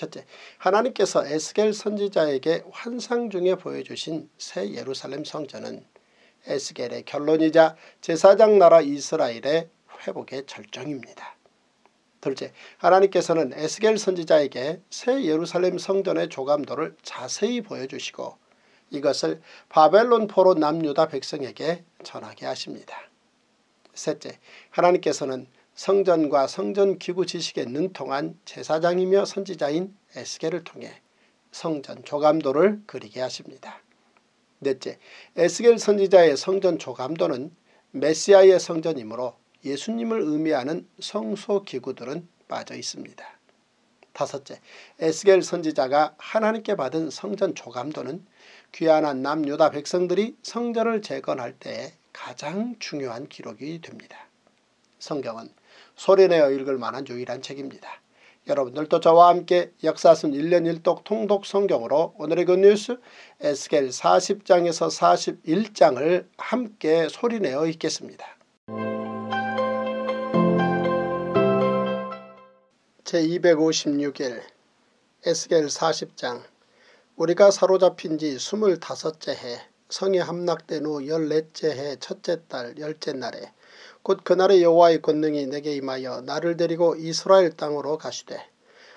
첫째, 하나님께서 에스겔 선지자에게 환상 중에 보여주신 새 예루살렘 성전은 에스겔의 결론이자 제사장 나라 이스라엘의 회복의 절정입니다. 둘째, 하나님께서는 에스겔 선지자에게 새 예루살렘 성전의 조감도를 자세히 보여주시고 이것을 바벨론포로 남유다 백성에게 전하게 하십니다. 셋째, 하나님께서는 성전과 성전 기구 지식에 능통한 제사장이며 선지자인 에스겔을 통해 성전 조감도를 그리게 하십니다. 넷째, 에스겔 선지자의 성전 조감도는 메시아의 성전이므로 예수님을 의미하는 성소 기구들은 빠져 있습니다. 다섯째, 에스겔 선지자가 하나님께 받은 성전 조감도는 귀한한 남유다 백성들이 성전을 재건할 때에 가장 중요한 기록이 됩니다. 성경은 소리내어 읽을 만한 유일한 책입니다. 여러분들도 저와 함께 역사순 1년 1독 통독 성경으로 오늘의 굿뉴스 그 에스겔 40장에서 41장을 함께 소리내어 읽겠습니다. 제256일 에스겔 40장 우리가 사로잡힌 지 25째 해 성이 함락된 후 14째 해 첫째 달 열째 날에 곧 그날의 여호와의 권능이 내게 임하여 나를 데리고 이스라엘 땅으로 가시되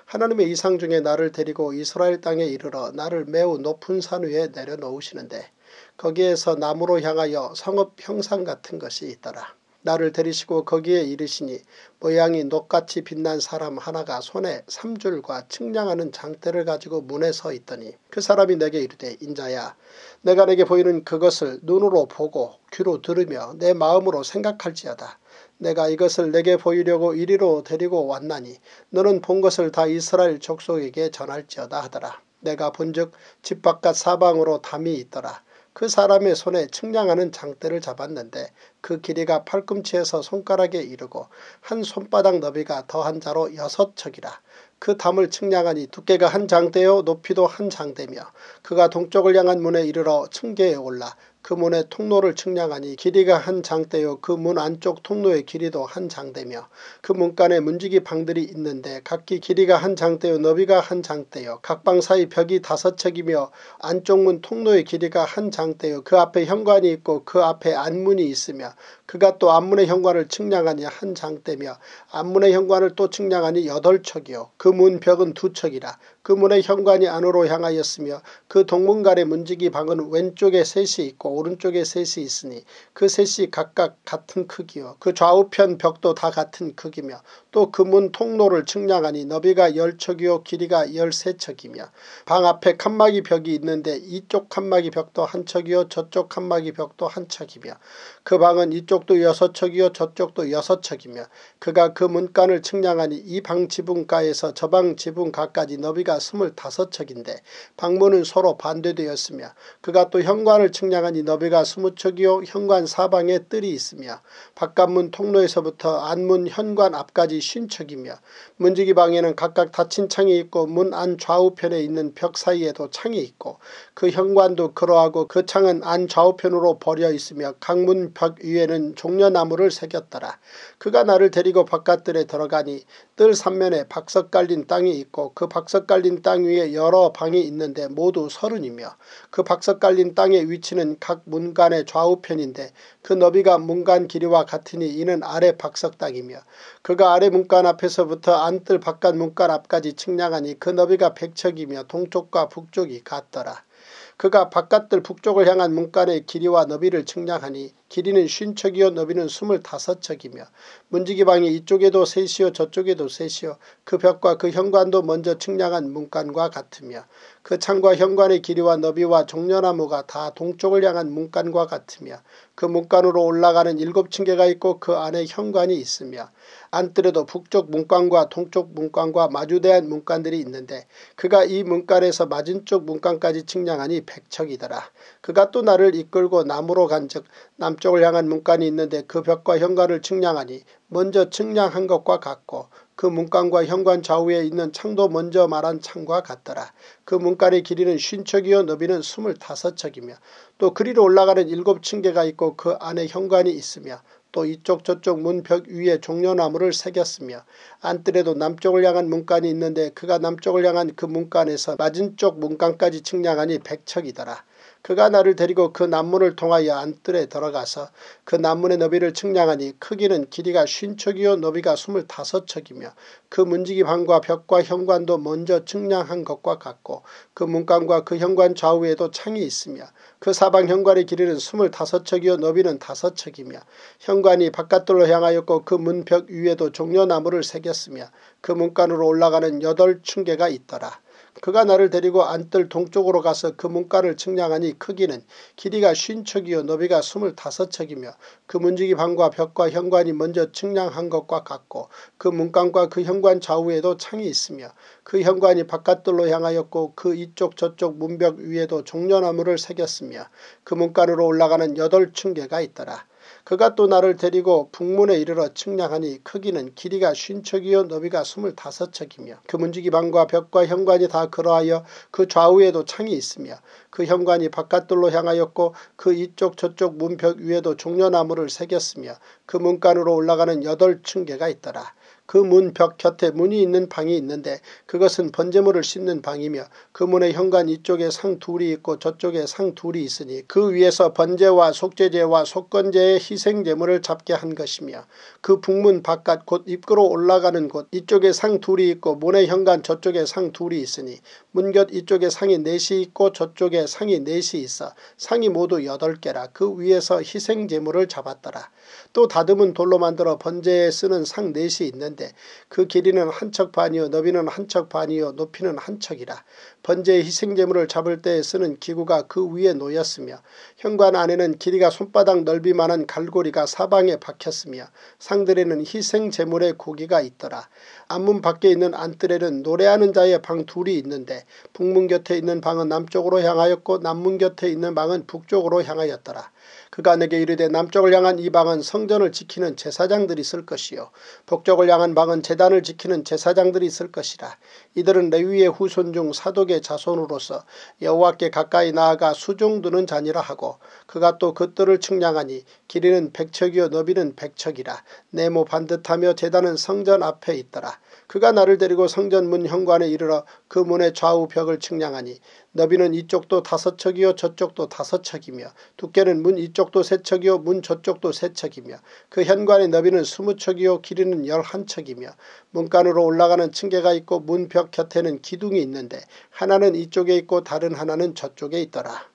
하나님의 이상 중에 나를 데리고 이스라엘 땅에 이르러 나를 매우 높은 산 위에 내려놓으시는데 거기에서 나무로 향하여 성읍 형상 같은 것이 있더라. 나를 데리시고 거기에 이르시니 모양이 녹같이 빛난 사람 하나가 손에 삼줄과 측량하는 장대를 가지고 문에 서 있더니 그 사람이 내게 이르되 인자야 내가 내게 보이는 그것을 눈으로 보고 귀로 들으며 내 마음으로 생각할지어다. 내가 이것을 내게 보이려고 이리로 데리고 왔나니 너는 본 것을 다 이스라엘 족속에게 전할지어다 하더라. 내가 본즉 집 바깥 사방으로 담이 있더라. 그 사람의 손에 측량하는 장대를 잡았는데 그 길이가 팔꿈치에서 손가락에 이르고 한 손바닥 너비가 더한 자로 여섯 척이라. 그 담을 측량하니 두께가 한 장대요 높이도 한 장대며 그가 동쪽을 향한 문에 이르러 층계에 올라 그 문의 통로를 측량하니 길이가 한 장대요 그 문 안쪽 통로의 길이도 한 장대며 그 문간에 문지기 방들이 있는데 각기 길이가 한 장대요 너비가 한 장대요 각 방 사이 벽이 다섯 척이며 안쪽 문 통로의 길이가 한 장대요 그 앞에 현관이 있고 그 앞에 안문이 있으며 그가 또 안문의 현관을 측량하니 한 장대며 안문의 현관을 또 측량하니 여덟 척이요 그 문 벽은 두 척이라 그 문의 현관이 안으로 향하였으며 그 동문간의 문지기 방은 왼쪽에 셋이 있고 오른쪽에 셋이 있으니 그 셋이 각각 같은 크기요. 그 좌우편 벽도 다 같은 크기며 또그문 통로를 측량하니 너비가 열척이요 길이가 열세척이며 방 앞에 칸막이 벽이 있는데 이쪽 칸막이 벽도 한 척이요 저쪽 칸막이 벽도 한 척이며 그 방은 이쪽도 여섯 척이요 저쪽도 여섯 척이며 그가 그 문간을 측량하니 이 방 지붕가에서 저 방 지붕가까지 너비가 스물다섯 척인데 방문은 서로 반대되었으며 그가 또 현관을 측량하니 너비가 스무 척이요 현관 사방에 뜰이 있으며 바깥문 통로에서부터 안문 현관 앞까지 신척이며 문지기 방에는 각각 닫힌 창이 있고 문 안 좌우편에 있는 벽 사이에도 창이 있고 그 현관도 그러하고 그 창은 안 좌우편으로 버려 있으며 강문 벽 위에는 종려나무를 새겼더라. 그가 나를 데리고 바깥들에 들어가니 뜰 삼면에 박석 깔린 땅이 있고 그 박석 깔린 땅 위에 여러 방이 있는데 모두 서른이며 그 박석 깔린 땅의 위치는 각 문간의 좌우편인데 그 너비가 문간 길이와 같으니 이는 아래 박석당이며 그가 아래 문간 앞에서부터 안뜰 바깥 문간 앞까지 측량하니 그 너비가 백척이며 동쪽과 북쪽이 같더라. 그가 바깥들 북쪽을 향한 문간의 길이와 너비를 측량하니 길이는 쉰척이요 너비는 스물다섯 척이며 문지기 방이 이쪽에도 셋이요 저쪽에도 셋이요 그 벽과 그 현관도 먼저 측량한 문간과 같으며 그 창과 현관의 길이와 너비와 종려나무가 다 동쪽을 향한 문간과 같으며 그 문간으로 올라가는 일곱 층계가 있고 그 안에 현관이 있으며 안뜰에도 북쪽 문간과 동쪽 문간과 마주대한 문간들이 있는데 그가 이 문간에서 맞은쪽 문간까지 측량하니 백척이더라. 그가 또 나를 이끌고 남으로 간즉 남쪽 동쪽을 향한 문간이 있는데 그 벽과 현관을 측량하니 먼저 측량한 것과 같고 그 문간과 현관 좌우에 있는 창도 먼저 말한 창과 같더라. 그 문간의 길이는 5 0척이요 너비는 2 5 척이며또 그리로 올라가는 7 층계가 있고 그 안에 현관이 있으며 또 이쪽 저쪽 문벽 위에 종려나무를 새겼으며 안뜰에도 남쪽을 향한 문간이 있는데 그가 남쪽을 향한 그 문간에서 맞은쪽 문간까지 측량하니 1 0 0척이더라 그가 나를 데리고 그 남문을 통하여 안뜰에 들어가서 그 남문의 너비를 측량하니 크기는 길이가 쉰척이요 너비가 스물다섯 척이며그 문지기 방과 벽과 현관도 먼저 측량한 것과 같고 그 문간과 그 현관 좌우에도 창이 있으며 그 사방 현관의 길이는 스물다섯 척이요 너비는 다섯 척이며 현관이 바깥으로 향하였고 그 문 벽 위에도 종려나무를 새겼으며 그 문간으로 올라가는 여덟 층계가 있더라. 그가 나를 데리고 안뜰 동쪽으로 가서 그 문간을 측량하니 크기는 길이가 쉰척이요 너비가 스물다섯 척이며그 문지기 방과 벽과 현관이 먼저 측량한 것과 같고 그 문간과 그 현관 좌우에도 창이 있으며 그 현관이 바깥들로 향하였고 그 이쪽 저쪽 문벽 위에도 종려나무를 새겼으며 그 문간으로 올라가는 여덟 층계가 있더라. 그가 또 나를 데리고 북문에 이르러 측량하니 크기는 길이가 쉰척이요 너비가 스물다섯척이며 그 문지기 방과 벽과 현관이 다 그러하여 그 좌우에도 창이 있으며 그 현관이 바깥돌로 향하였고 그 이쪽 저쪽 문벽 위에도 종려나무를 새겼으며 그 문간으로 올라가는 여덟 층계가 있더라. 그 문벽 곁에 문이 있는 방이 있는데 그것은 번제물을 씻는 방이며 그 문의 현관 이쪽에 상 둘이 있고 저쪽에 상 둘이 있으니 그 위에서 번제와 속제제와 속건제의 희생제물을 잡게 한 것이며 그 북문 바깥 곧 입구로 올라가는 곳 이쪽에 상 둘이 있고 문의 현관 저쪽에 상 둘이 있으니 문곁 이쪽에 상이 넷이 있고 저쪽에 상이 넷이 있어 상이 모두 여덟 개라 그 위에서 희생제물을 잡았더라. 또 다듬은 돌로 만들어 번제에 쓰는 상 넷이 있는데 그 길이는 한 척 반이요 너비는 한 척 반이요 높이는 한 척이라 번제의 희생제물을 잡을 때 쓰는 기구가 그 위에 놓였으며 현관 안에는 길이가 손바닥 넓이만한 갈고리가 사방에 박혔으며 상들에는 희생제물의 고기가 있더라. 안문 밖에 있는 안뜰에는 노래하는 자의 방 둘이 있는데 북문 곁에 있는 방은 남쪽으로 향하였고 남문 곁에 있는 방은 북쪽으로 향하였더라. 그가 내게 이르되 남쪽을 향한 이 방은 성전을 지키는 제사장들이 있을 것이요 북쪽을 향한 방은 재단을 지키는 제사장들이 있을 것이라. 이들은 레위의 후손 중 사독의 다윗의 자손으로서 여호와께 가까이 나아가 수종두는 자니라 하고 그가 또 그들을 측량하니 길이는 백척이요 너비는 백척이라 네모 뭐 반듯하며 재단은 성전 앞에 있더라. 그가 나를 데리고 성전 문 현관에 이르러 그 문의 좌우 벽을 측량하니 너비는 이쪽도 다섯 척이요 저쪽도 다섯 척이며 두께는 문 이쪽도 세 척이요 문 저쪽도 세 척이며 그 현관의 너비는 스무 척이요 길이는 열한 척이며 문간으로 올라가는 층계가 있고 문 벽 곁에는 기둥이 있는데 하나는 이쪽에 있고 다른 하나는 저쪽에 있더라.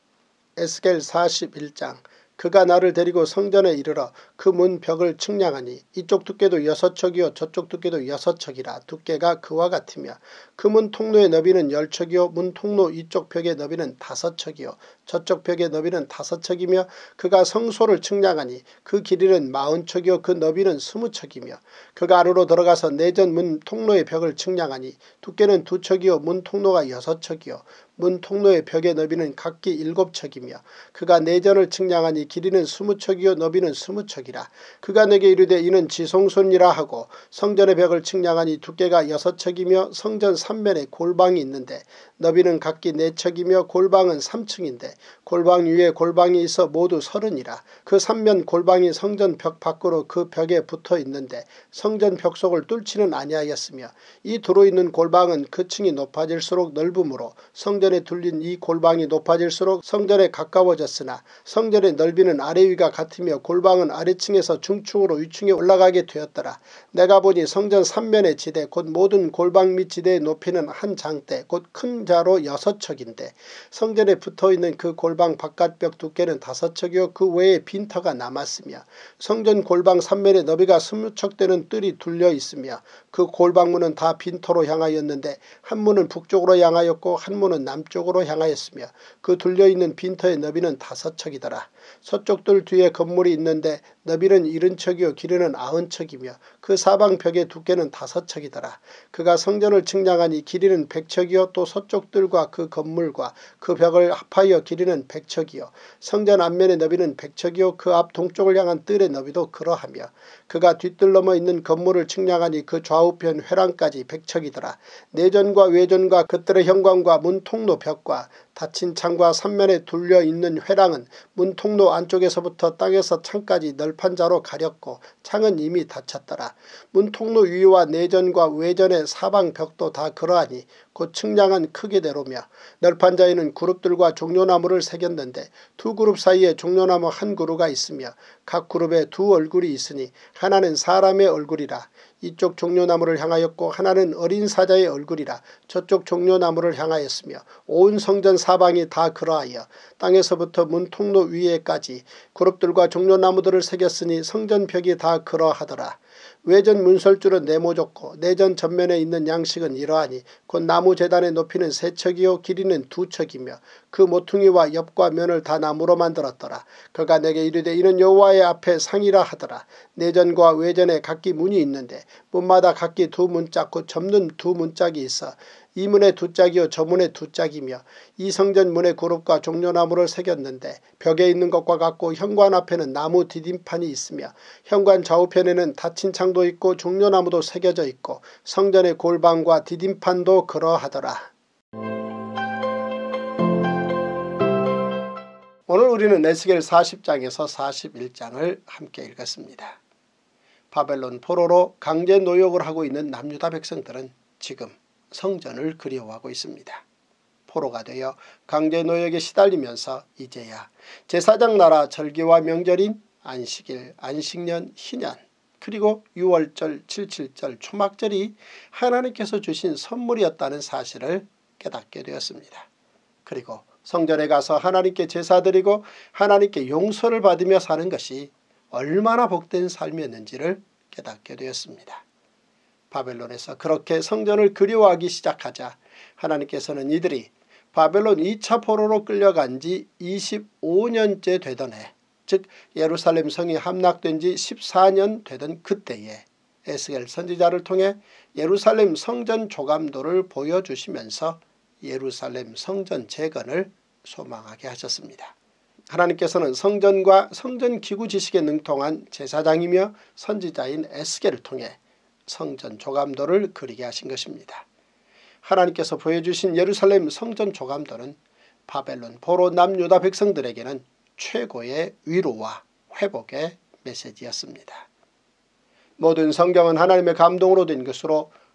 에스겔 41장 그가 나를 데리고 성전에 이르러 그 문 벽을 측량하니 이쪽 두께도 여섯 척이요 저쪽 두께도 여섯 척이라 두께가 그와 같으며 그 문 통로의 너비는 열 척이요 문 통로 이쪽 벽의 너비는 다섯 척이요 저쪽 벽의 너비는 다섯 척이며 그가 성소를 측량하니 그 길이는 마흔 척이요 그 너비는 스무 척이며 그가 안으로 들어가서 내전 문 통로의 벽을 측량하니 두께는 두 척이요 문 통로가 여섯 척이요 문 통로의 벽의 너비는 각기 일곱 척이며 그가 내전을 네 측량하니 길이는 스무 척이요 너비는 스무 척이라 그가 내게 이르되 이는 지송손이라 하고 성전의 벽을 측량하니 두께가 여섯 척이며 성전 삼면에 골방이 있는데 너비는 각기 네 척이며 골방은 삼층인데 골방 위에 골방이 있어 모두 서른이라 그 삼면 골방이 성전 벽 밖으로 그 벽에 붙어 있는데 성전 벽 속을 뚫지는 아니하였으며 이 도로 있는 골방은 그 층이 높아질수록 넓음으로 성전 성전에 둘린 이 골방이 높아질수록 성전에 가까워졌으나 성전의 넓이는 아래 위가 같으며 골방은 아래층에서 중층으로 위층에 올라가게 되었더라. 내가 보니 성전 3면의 지대 곧 모든 골방 및 지대의 높이는 한 장대 곧 큰 자로 여섯 척인데 성전에 붙어있는 그 골방 바깥벽 두께는 다섯 척이요 그 외에 빈터가 남았으며 성전 골방 3면의 너비가 20척 되는 뜰이 둘려 있으며 그 골방문은 다 빈터로 향하였는데 한 문은 북쪽으로 향하였고 한 문은 남쪽으로 향하였고 남쪽으로 향하였으며 그 둘려있는 빈터의 너비는 다섯 척이더라. 서쪽 들 뒤에 건물이 있는데 너비는 이른 척이요 길이는 아흔 척이며 그 사방 벽의 두께는 다섯 척이더라. 그가 성전을 측량하니 길이는 백 척이요 또 서쪽 들과그 건물과 그 벽을 합하여 길이는 백 척이요 성전 앞면의 너비는 백 척이요 그 앞 동쪽을 향한 뜰의 너비도 그러하며 그가 뒤뜰 넘어 있는 건물을 측량하니 그 좌우편 회랑까지 백 척이더라. 내전과 외전과 그뜰의 현관과 문 통로 벽과 닫힌 창과 삼면에 둘려 있는 회랑은 문통로 안쪽에서부터 땅에서 창까지 널판자로 가렸고 창은 이미 닫혔더라. 문통로 위와 내전과 외전의 사방 벽도 다 그러하니 곧측량은 그 크기대로며 널판 자에는 그룹들과 종려나무를 새겼는데 두 그룹 사이에 종려나무 한 그루가 있으며 각 그룹에 두 얼굴이 있으니 하나는 사람의 얼굴이라 이쪽 종려나무를 향하였고 하나는 어린 사자의 얼굴이라 저쪽 종려나무를 향하였으며 온 성전 사방이 다 그러하여 땅에서부터 문통로 위에까지 그룹들과 종려나무들을 새겼으니 성전 벽이 다 그러하더라. 외전 문설주는 네모졌고 내전 전면에 있는 양식은 이러하니 곧 나무 재단의 높이는 세 척이요 길이는 두 척이며 그 모퉁이와 옆과 면을 다 나무로 만들었더라. 그가 내게 이르되 이는 여호와의 앞에 상이라 하더라. 내전과 외전에 각기 문이 있는데 문마다 각기 두 문짝고 접는 두 문짝이 있어 이 문에 두 짝이요 저 문에 두 짝이며 이 성전 문의 그룹과 종려나무를 새겼는데 벽에 있는 것과 같고 현관 앞에는 나무 디딤판이 있으며 현관 좌우편에는 닫힌 창도 있고 종려나무도 새겨져 있고 성전의 골방과 디딤판도 그러하더라. 오늘 우리는 에스겔 40장에서 41장을 함께 읽었습니다. 바벨론 포로로 강제 노역을 하고 있는 남유다 백성들은 지금 성전을 그리워하고 있습니다. 포로가 되어 강제 노역에 시달리면서 이제야 제사장 나라 절기와 명절인 안식일, 안식년, 희년 그리고 6월절, 77절, 초막절이 하나님께서 주신 선물이었다는 사실을 깨닫게 되었습니다. 그리고 성전에 가서 하나님께 제사드리고 하나님께 용서를 받으며 사는 것이 얼마나 복된 삶이었는지를 깨닫게 되었습니다. 바벨론에서 그렇게 성전을 그리워하기 시작하자 하나님께서는 이들이 바벨론 2차 포로로 끌려간 지 25년째 되던 해, 즉 예루살렘 성이 함락된 지 14년 되던 그때에 에스겔 선지자를 통해 예루살렘 성전 조감도를 보여주시면서 예루살렘 성전 재건을 소망하게 하셨습니다. 하나님께서는 성전과 성전 기구 지식에 능통한 제사장이며 선지자인 에스겔을 통해 성전 조감도를 그리게 하신 것입니다. 하나님께서 보여주신 예루살렘 성전 조감도는 바벨론 포로 남유다 백성들에게는 최고의 위로와 회복의 메시지였습니다. 모든 성경은 하나님의 감동으로 된 것으로